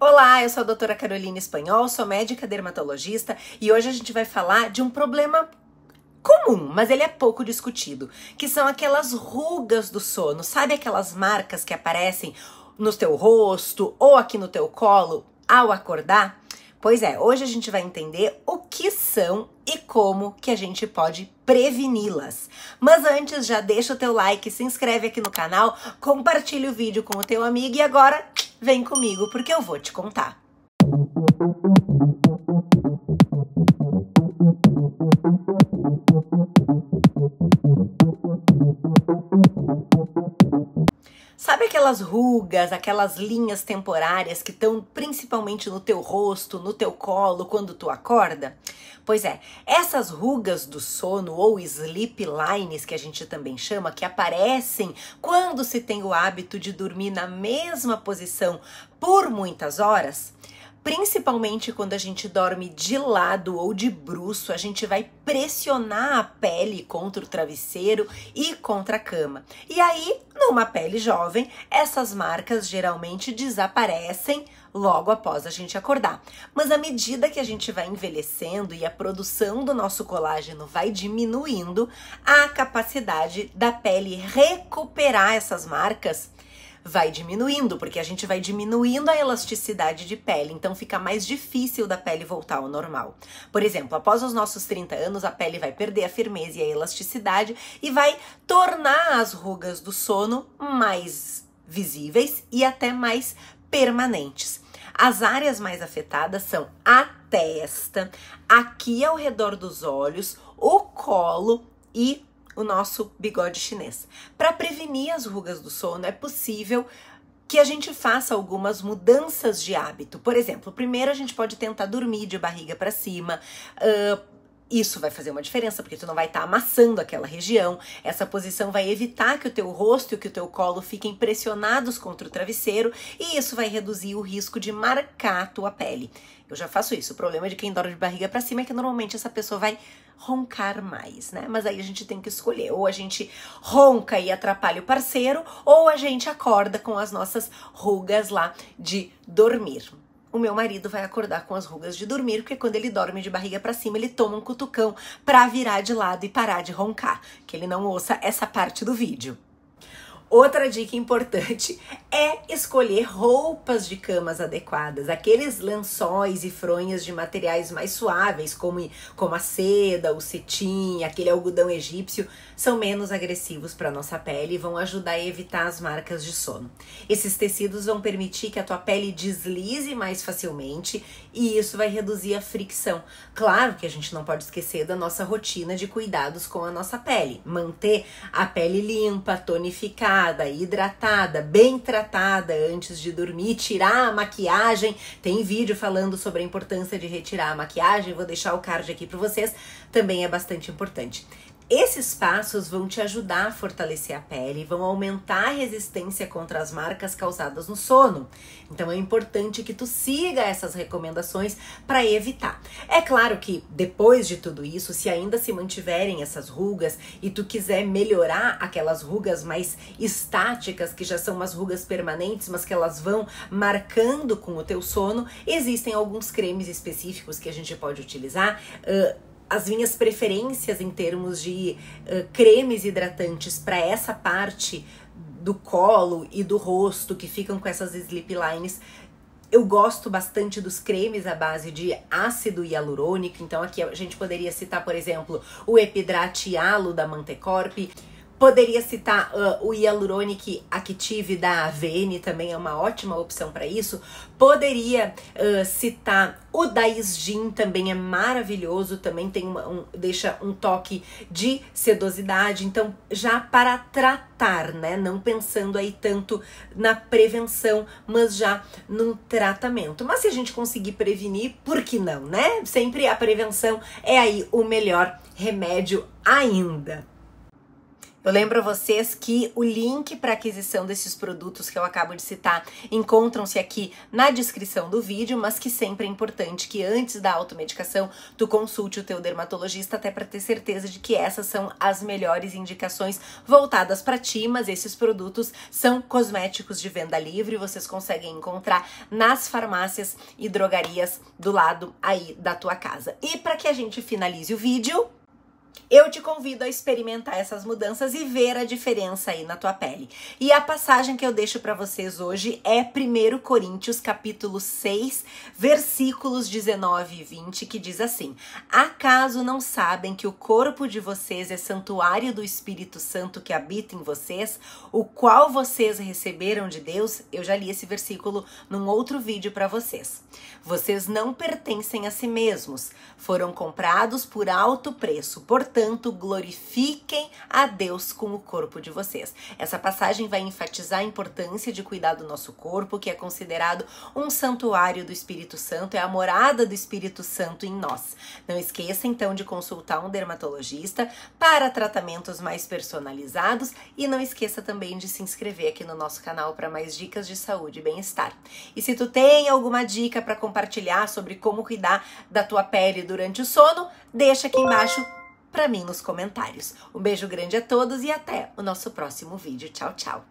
Olá, eu sou a doutora Carolina Espanhol, sou médica dermatologista e hoje a gente vai falar de um problema comum, mas ele é pouco discutido, que são aquelas rugas do sono, sabe aquelas marcas que aparecem no teu rosto ou aqui no teu colo ao acordar? Pois é, hoje a gente vai entender o que são e como que a gente pode preveni-las. Mas antes, já deixa o teu like, se inscreve aqui no canal, compartilha o vídeo com o teu amigo e agora vem comigo porque eu vou te contar. Sabe aquelas rugas, aquelas linhas temporárias que estão principalmente no teu rosto, no teu colo quando tu acorda? Pois é, essas rugas do sono ou sleep lines que a gente também chama, que aparecem quando se tem o hábito de dormir na mesma posição por muitas horas, Principalmente quando a gente dorme de lado ou de bruço, a gente vai pressionar a pele contra o travesseiro e contra a cama. E aí, numa pele jovem, essas marcas geralmente desaparecem logo após a gente acordar. Mas à medida que a gente vai envelhecendo e a produção do nosso colágeno vai diminuindo, a capacidade da pele recuperar essas marcas vai diminuindo, porque a gente vai diminuindo a elasticidade de pele, então fica mais difícil da pele voltar ao normal. Por exemplo, após os nossos 30 anos, a pele vai perder a firmeza e a elasticidade e vai tornar as rugas do sono mais visíveis e até mais permanentes. As áreas mais afetadas são a testa, aqui ao redor dos olhos, o colo e o nosso bigode chinês. Para prevenir as rugas do sono, é possível que a gente faça algumas mudanças de hábito. Por exemplo, primeiro a gente pode tentar dormir de barriga para cima. Uh, isso vai fazer uma diferença, porque tu não vai estar tá amassando aquela região. Essa posição vai evitar que o teu rosto e que o teu colo fiquem pressionados contra o travesseiro, e isso vai reduzir o risco de marcar a tua pele. Eu já faço isso. O problema de quem dorme de barriga para cima é que normalmente essa pessoa vai roncar mais, né? Mas aí a gente tem que escolher, ou a gente ronca e atrapalha o parceiro, ou a gente acorda com as nossas rugas lá de dormir o meu marido vai acordar com as rugas de dormir, porque quando ele dorme de barriga para cima, ele toma um cutucão para virar de lado e parar de roncar. Que ele não ouça essa parte do vídeo. Outra dica importante é escolher roupas de camas adequadas, aqueles lençóis e fronhas de materiais mais suaves, como, como a seda, o cetim, aquele algodão egípcio, são menos agressivos para nossa pele e vão ajudar a evitar as marcas de sono. Esses tecidos vão permitir que a tua pele deslize mais facilmente e isso vai reduzir a fricção. Claro que a gente não pode esquecer da nossa rotina de cuidados com a nossa pele. Manter a pele limpa, tonificada, hidratada, bem tratada antes de dormir, tirar a maquiagem. Tem vídeo falando sobre a importância de retirar a maquiagem, vou deixar o card aqui para vocês, também é bastante importante. Esses passos vão te ajudar a fortalecer a pele e vão aumentar a resistência contra as marcas causadas no sono. Então é importante que tu siga essas recomendações para evitar. É claro que depois de tudo isso, se ainda se mantiverem essas rugas e tu quiser melhorar aquelas rugas mais estáticas, que já são umas rugas permanentes, mas que elas vão marcando com o teu sono, existem alguns cremes específicos que a gente pode utilizar. Uh, as minhas preferências em termos de uh, cremes hidratantes para essa parte do colo e do rosto que ficam com essas slip lines. Eu gosto bastante dos cremes à base de ácido hialurônico, então aqui a gente poderia citar, por exemplo, o Epidrate Halo da Mantecorp. Poderia citar uh, o Hyaluronic Active da AVN, também é uma ótima opção para isso. Poderia uh, citar o Daisgin, também é maravilhoso, também tem uma, um, deixa um toque de sedosidade. Então, já para tratar, né? Não pensando aí tanto na prevenção, mas já num tratamento. Mas se a gente conseguir prevenir, por que não, né? Sempre a prevenção é aí o melhor remédio ainda. Eu lembro a vocês que o link para aquisição desses produtos que eu acabo de citar encontram-se aqui na descrição do vídeo, mas que sempre é importante que antes da automedicação tu consulte o teu dermatologista até para ter certeza de que essas são as melhores indicações voltadas para ti, mas esses produtos são cosméticos de venda livre, vocês conseguem encontrar nas farmácias e drogarias do lado aí da tua casa. E para que a gente finalize o vídeo, eu te convido a experimentar essas mudanças e ver a diferença aí na tua pele. E a passagem que eu deixo para vocês hoje é 1 Coríntios capítulo 6, versículos 19 e 20, que diz assim: Acaso não sabem que o corpo de vocês é santuário do Espírito Santo que habita em vocês, o qual vocês receberam de Deus? Eu já li esse versículo num outro vídeo para vocês. Vocês não pertencem a si mesmos, foram comprados por alto preço. Por Portanto, glorifiquem a Deus com o corpo de vocês. Essa passagem vai enfatizar a importância de cuidar do nosso corpo, que é considerado um santuário do Espírito Santo, é a morada do Espírito Santo em nós. Não esqueça então de consultar um dermatologista para tratamentos mais personalizados e não esqueça também de se inscrever aqui no nosso canal para mais dicas de saúde e bem-estar. E se tu tem alguma dica para compartilhar sobre como cuidar da tua pele durante o sono, deixa aqui embaixo para mim nos comentários. Um beijo grande a todos e até o nosso próximo vídeo. Tchau, tchau!